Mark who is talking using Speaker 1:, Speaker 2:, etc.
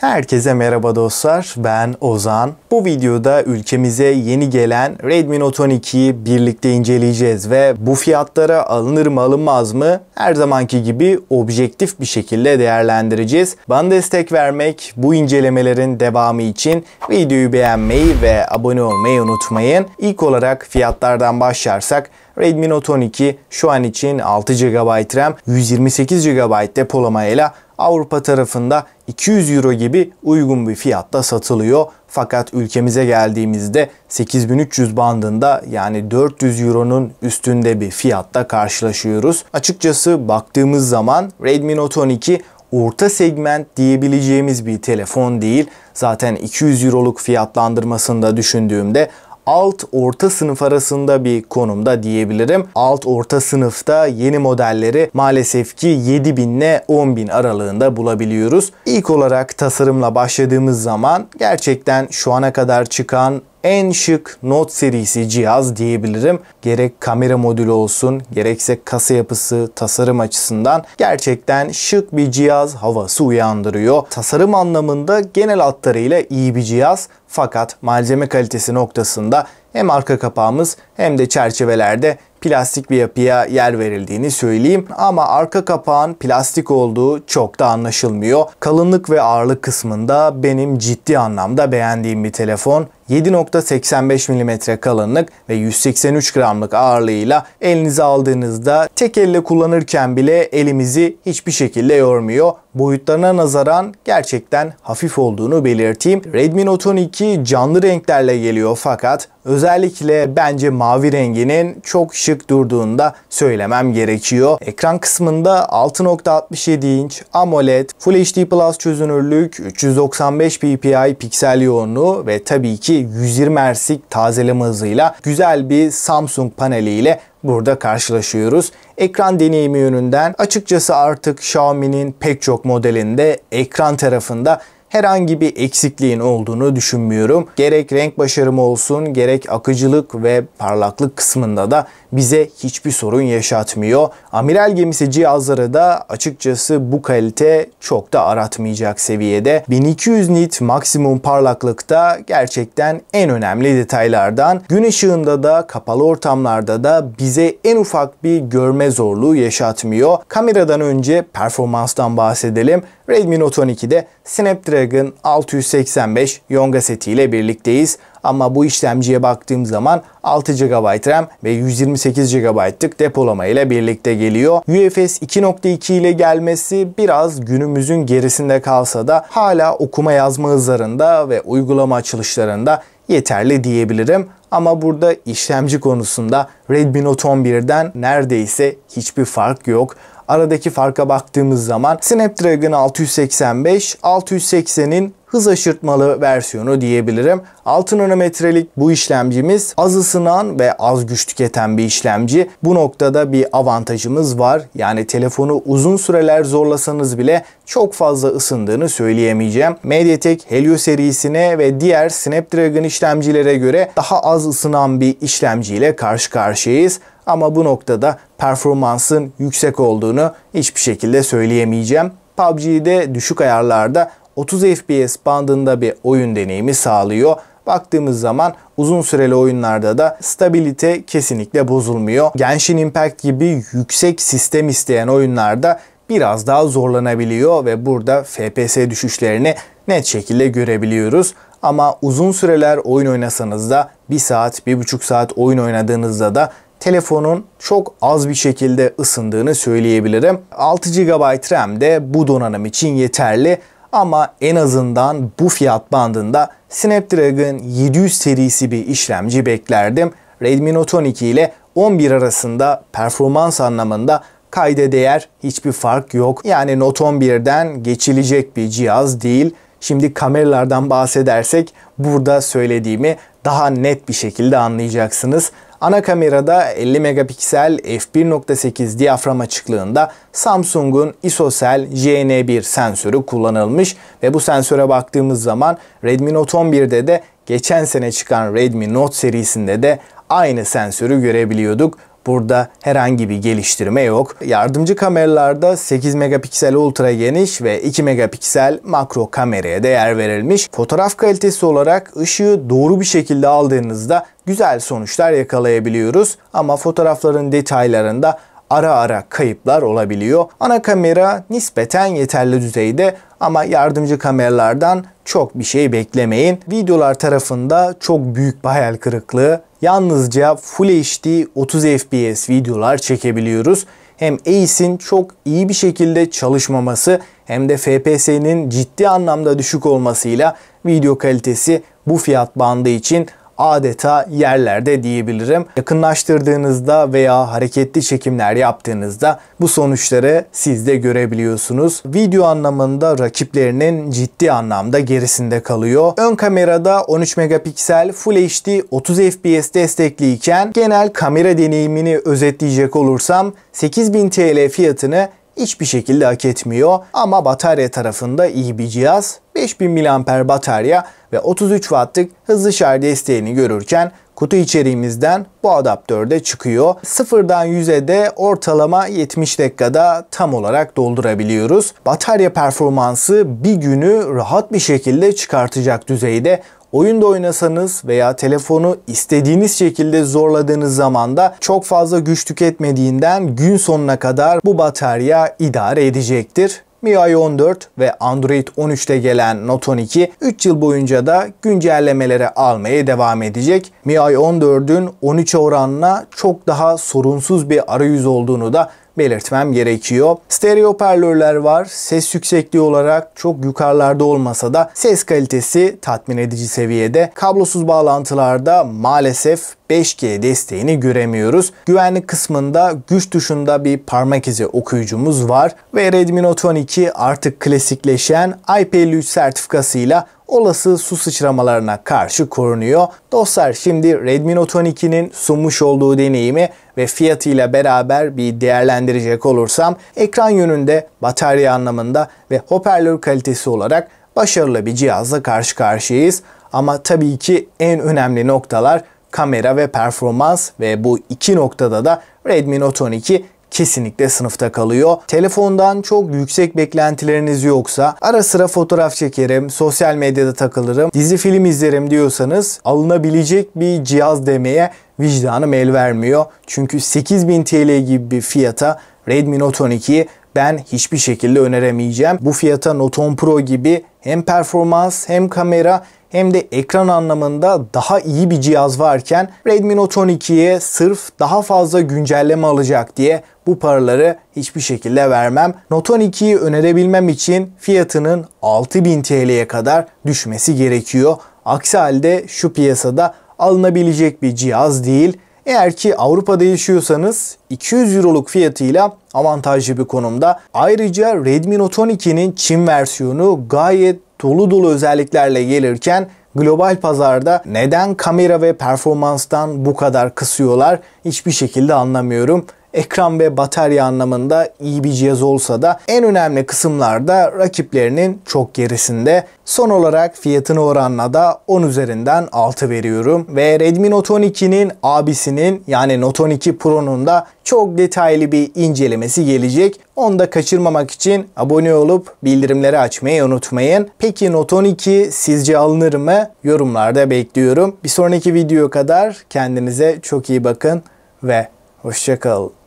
Speaker 1: Herkese merhaba dostlar. Ben Ozan. Bu videoda ülkemize yeni gelen Redmi Note 12'yi birlikte inceleyeceğiz ve bu fiyatlara alınır mı alınmaz mı her zamanki gibi objektif bir şekilde değerlendireceğiz. Bana destek vermek bu incelemelerin devamı için videoyu beğenmeyi ve abone olmayı unutmayın. İlk olarak fiyatlardan başlarsak Redmi Note 12 şu an için 6 GB RAM, 128 GB depolamayla Avrupa tarafında 200 euro gibi uygun bir fiyatta satılıyor. Fakat ülkemize geldiğimizde 8300 bandında yani 400 euronun üstünde bir fiyatta karşılaşıyoruz. Açıkçası baktığımız zaman Redmi Note 12 orta segment diyebileceğimiz bir telefon değil. Zaten 200 euroluk fiyatlandırmasında düşündüğümde alt orta sınıf arasında bir konumda diyebilirim. Alt orta sınıfta yeni modelleri maalesef ki 7000 ile 10000 aralığında bulabiliyoruz. İlk olarak tasarımla başladığımız zaman gerçekten şu ana kadar çıkan en şık Note serisi cihaz diyebilirim. Gerek kamera modülü olsun, gerekse kasa yapısı, tasarım açısından gerçekten şık bir cihaz havası uyandırıyor. Tasarım anlamında genel hatlarıyla iyi bir cihaz fakat malzeme kalitesi noktasında hem arka kapağımız hem de çerçevelerde plastik bir yapıya yer verildiğini söyleyeyim. Ama arka kapağın plastik olduğu çok da anlaşılmıyor. Kalınlık ve ağırlık kısmında benim ciddi anlamda beğendiğim bir telefon. 7.85 mm kalınlık ve 183 gramlık ağırlığıyla elinize aldığınızda tek elle kullanırken bile elimizi hiçbir şekilde yormuyor. Boyutlarına nazaran gerçekten hafif olduğunu belirteyim. Redmi Note 12 canlı renklerle geliyor fakat Özellikle bence mavi renginin çok şık durduğunu da söylemem gerekiyor. Ekran kısmında 6.67 inç AMOLED, Full HD Plus çözünürlük, 395 ppi piksel yoğunluğu ve tabii ki 120 Hz'lik tazeleme hızıyla güzel bir Samsung paneliyle burada karşılaşıyoruz. Ekran deneyimi yönünden açıkçası artık Xiaomi'nin pek çok modelinde ekran tarafında herhangi bir eksikliğin olduğunu düşünmüyorum. Gerek renk başarımı olsun gerek akıcılık ve parlaklık kısmında da bize hiçbir sorun yaşatmıyor. Amiral gemisi cihazları da açıkçası bu kalite çok da aratmayacak seviyede. 1200 nit maksimum parlaklıkta gerçekten en önemli detaylardan. Gün ışığında da kapalı ortamlarda da bize en ufak bir görme zorluğu yaşatmıyor. Kameradan önce performanstan bahsedelim. Redmi Note 12'de Snapdragon 685 Yonga setiyle birlikteyiz. Ama bu işlemciye baktığım zaman 6 GB RAM ve 128 GB'lık depolama ile birlikte geliyor. UFS 2.2 ile gelmesi biraz günümüzün gerisinde kalsa da hala okuma yazma hızlarında ve uygulama açılışlarında yeterli diyebilirim. Ama burada işlemci konusunda Redmi Note 11'den neredeyse hiçbir fark yok. Aradaki farka baktığımız zaman Snapdragon 685, 680'in hız aşırtmalı versiyonu diyebilirim. 6 nanometrelik bu işlemcimiz az ısınan ve az güç tüketen bir işlemci. Bu noktada bir avantajımız var. Yani telefonu uzun süreler zorlasanız bile çok fazla ısındığını söyleyemeyeceğim. MediaTek Helio serisine ve diğer Snapdragon işlemcilere göre daha az az ısınan bir işlemciyle karşı karşıyayız. Ama bu noktada performansın yüksek olduğunu hiçbir şekilde söyleyemeyeceğim. PUBG'de düşük ayarlarda 30 FPS bandında bir oyun deneyimi sağlıyor. Baktığımız zaman uzun süreli oyunlarda da stabilite kesinlikle bozulmuyor. Genshin Impact gibi yüksek sistem isteyen oyunlarda biraz daha zorlanabiliyor ve burada FPS düşüşlerini net şekilde görebiliyoruz. Ama uzun süreler oyun oynasanız da 1 saat, 1,5 saat oyun oynadığınızda da telefonun çok az bir şekilde ısındığını söyleyebilirim. 6 GB RAM de bu donanım için yeterli ama en azından bu fiyat bandında Snapdragon 700 serisi bir işlemci beklerdim. Redmi Note 12 ile 11 arasında performans anlamında kayda değer hiçbir fark yok. Yani Note 11'den geçilecek bir cihaz değil. Şimdi kameralardan bahsedersek burada söylediğimi daha net bir şekilde anlayacaksınız. Ana kamerada 50 megapiksel f1.8 diyafram açıklığında Samsung'un ISOCELL JN1 sensörü kullanılmış ve bu sensöre baktığımız zaman Redmi Note 11'de de geçen sene çıkan Redmi Note serisinde de aynı sensörü görebiliyorduk. Burada herhangi bir geliştirme yok. Yardımcı kameralarda 8 megapiksel ultra geniş ve 2 megapiksel makro kameraya değer verilmiş. Fotoğraf kalitesi olarak ışığı doğru bir şekilde aldığınızda güzel sonuçlar yakalayabiliyoruz. Ama fotoğrafların detaylarında ara ara kayıplar olabiliyor. Ana kamera nispeten yeterli düzeyde ama yardımcı kameralardan çok bir şey beklemeyin. Videolar tarafında çok büyük bir hayal kırıklığı. Yalnızca Full HD 30 FPS videolar çekebiliyoruz. Hem ACE'in çok iyi bir şekilde çalışmaması hem de FPS'nin ciddi anlamda düşük olmasıyla video kalitesi bu fiyat bandı için adeta yerlerde diyebilirim. Yakınlaştırdığınızda veya hareketli çekimler yaptığınızda bu sonuçları siz de görebiliyorsunuz. Video anlamında rakiplerinin ciddi anlamda gerisinde kalıyor. Ön kamerada 13 megapiksel Full HD 30 FPS destekliyken genel kamera deneyimini özetleyecek olursam 8000 TL fiyatını hiçbir şekilde hak etmiyor. Ama batarya tarafında iyi bir cihaz. 5000 mAh batarya ve 33 wattlık hızlı şarj desteğini görürken kutu içeriğimizden bu adaptör de çıkıyor. Sıfırdan 100'e de ortalama 70 dakikada tam olarak doldurabiliyoruz. Batarya performansı bir günü rahat bir şekilde çıkartacak düzeyde oyunda oynasanız veya telefonu istediğiniz şekilde zorladığınız zaman da çok fazla güç tüketmediğinden gün sonuna kadar bu batarya idare edecektir. MIUI 14 ve Android 13'te gelen Note 12 3 yıl boyunca da güncellemelere almaya devam edecek. MIUI 14'ün 13'e oranla çok daha sorunsuz bir arayüz olduğunu da belirtmem gerekiyor. Stereo hoparlörler var. Ses yüksekliği olarak çok yukarılarda olmasa da ses kalitesi tatmin edici seviyede. Kablosuz bağlantılarda maalesef 5G desteğini göremiyoruz. Güvenlik kısmında güç tuşunda bir parmak izi okuyucumuz var ve Redmi Note 12 artık klasikleşen IP53 sertifikasıyla olası su sıçramalarına karşı korunuyor. Dostlar şimdi Redmi Note 12'nin sunmuş olduğu deneyimi ve fiyatıyla beraber bir değerlendirecek olursam ekran yönünde batarya anlamında ve hoparlör kalitesi olarak başarılı bir cihazla karşı karşıyayız. Ama tabii ki en önemli noktalar kamera ve performans ve bu iki noktada da Redmi Note 12 kesinlikle sınıfta kalıyor. Telefondan çok yüksek beklentileriniz yoksa ara sıra fotoğraf çekerim, sosyal medyada takılırım, dizi film izlerim diyorsanız alınabilecek bir cihaz demeye vicdanım el vermiyor. Çünkü 8000 TL gibi bir fiyata Redmi Note 12'yi ben hiçbir şekilde öneremeyeceğim. Bu fiyata Note 10 Pro gibi hem performans hem kamera hem de ekran anlamında daha iyi bir cihaz varken Redmi Note 12'ye sırf daha fazla güncelleme alacak diye bu paraları hiçbir şekilde vermem. Note 12'yi önerebilmem için fiyatının 6000 TL'ye kadar düşmesi gerekiyor. Aksi halde şu piyasada alınabilecek bir cihaz değil. Eğer ki Avrupa'da yaşıyorsanız 200 Euro'luk fiyatıyla avantajlı bir konumda. Ayrıca Redmi Note 12'nin Çin versiyonu gayet dolu dolu özelliklerle gelirken global pazarda neden kamera ve performanstan bu kadar kısıyorlar hiçbir şekilde anlamıyorum ekran ve batarya anlamında iyi bir cihaz olsa da en önemli kısımlarda rakiplerinin çok gerisinde. Son olarak fiyatını oranla da 10 üzerinden 6 veriyorum ve Redmi Note 12'nin abisinin yani Note 12 Pro'nun da çok detaylı bir incelemesi gelecek. Onu da kaçırmamak için abone olup bildirimleri açmayı unutmayın. Peki Note 12 sizce alınır mı? Yorumlarda bekliyorum. Bir sonraki video kadar kendinize çok iyi bakın ve hoşçakalın.